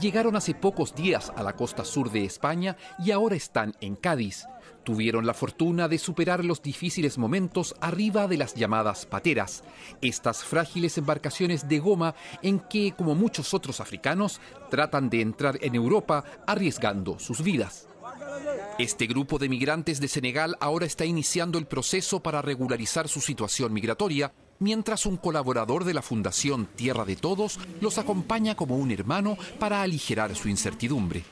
Llegaron hace pocos días a la costa sur de España y ahora están en Cádiz. Tuvieron la fortuna de superar los difíciles momentos arriba de las llamadas pateras, estas frágiles embarcaciones de goma en que, como muchos otros africanos, tratan de entrar en Europa arriesgando sus vidas. Este grupo de migrantes de Senegal ahora está iniciando el proceso para regularizar su situación migratoria mientras un colaborador de la Fundación Tierra de Todos los acompaña como un hermano para aligerar su incertidumbre.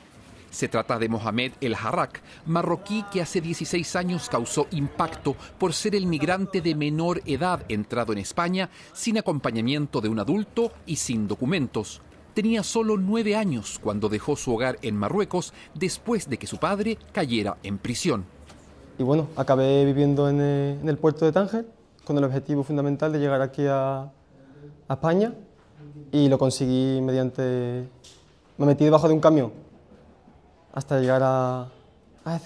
Se trata de Mohamed El Harrak, marroquí que hace 16 años causó impacto por ser el migrante de menor edad entrado en España sin acompañamiento de un adulto y sin documentos. Tenía solo nueve años cuando dejó su hogar en Marruecos después de que su padre cayera en prisión. Y bueno, acabé viviendo en eh, el puerto de Tánger con el objetivo fundamental de llegar aquí a, España y lo conseguí mediante... Me metí debajo de un camión hasta llegar a, a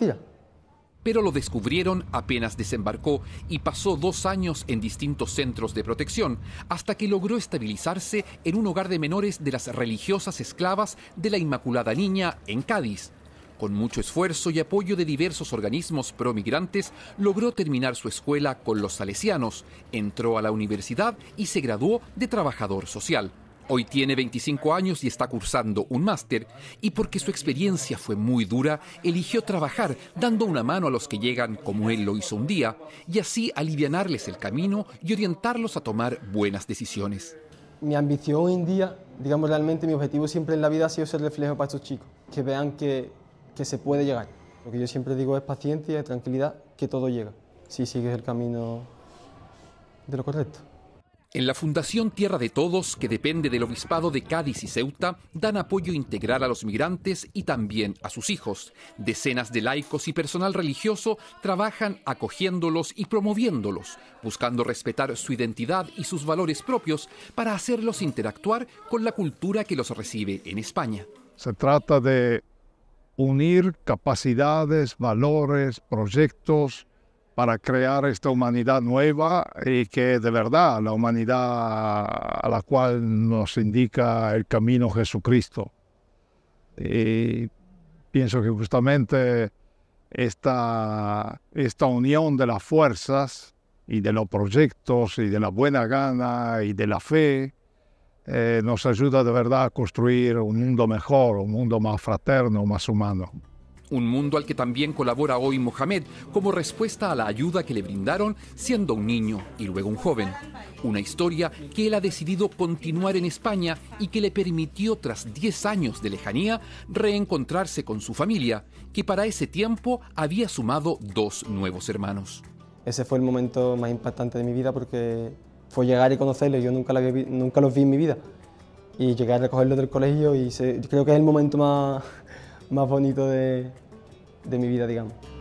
pero lo descubrieron apenas desembarcó y pasó dos años en distintos centros de protección, hasta que logró estabilizarse en un hogar de menores de las religiosas esclavas de la Inmaculada Niña en Cádiz. Con mucho esfuerzo y apoyo de diversos organismos promigrantes, logró terminar su escuela con los salesianos, entró a la universidad y se graduó de trabajador social. Hoy tiene 25 años y está cursando un máster, y porque su experiencia fue muy dura, eligió trabajar dando una mano a los que llegan como él lo hizo un día, y así alivianarles el camino y orientarlos a tomar buenas decisiones. Mi ambición hoy en día, digamos realmente mi objetivo siempre en la vida ha sido ser reflejo para estos chicos, que vean que que se puede llegar. Lo que yo siempre digo es paciencia, y tranquilidad, que todo llega, si sigues el camino de lo correcto. En la Fundación Tierra de Todos, que depende del Obispado de Cádiz y Ceuta, dan apoyo integral a los migrantes y también a sus hijos. Decenas de laicos y personal religioso trabajan acogiéndolos y promoviéndolos, buscando respetar su identidad y sus valores propios para hacerlos interactuar con la cultura que los recibe en España. Se trata de unir capacidades, valores, proyectos para crear esta humanidad nueva y que de verdad la humanidad a la cual nos indica el camino Jesucristo. Y pienso que justamente esta, esta unión de las fuerzas y de los proyectos y de la buena gana y de la fe eh, nos ayuda de verdad a construir un mundo mejor, un mundo más fraterno, más humano. Un mundo al que también colabora hoy Mohamed como respuesta a la ayuda que le brindaron siendo un niño y luego un joven. Una historia que él ha decidido continuar en España y que le permitió tras 10 años de lejanía reencontrarse con su familia, que para ese tiempo había sumado dos nuevos hermanos. Ese fue el momento más impactante de mi vida porque fue llegar y conocerlos. Yo nunca, nunca los vi en mi vida. Y llegué a recogerlos del colegio y creo que es el momento más, más bonito de mi vida, digamos.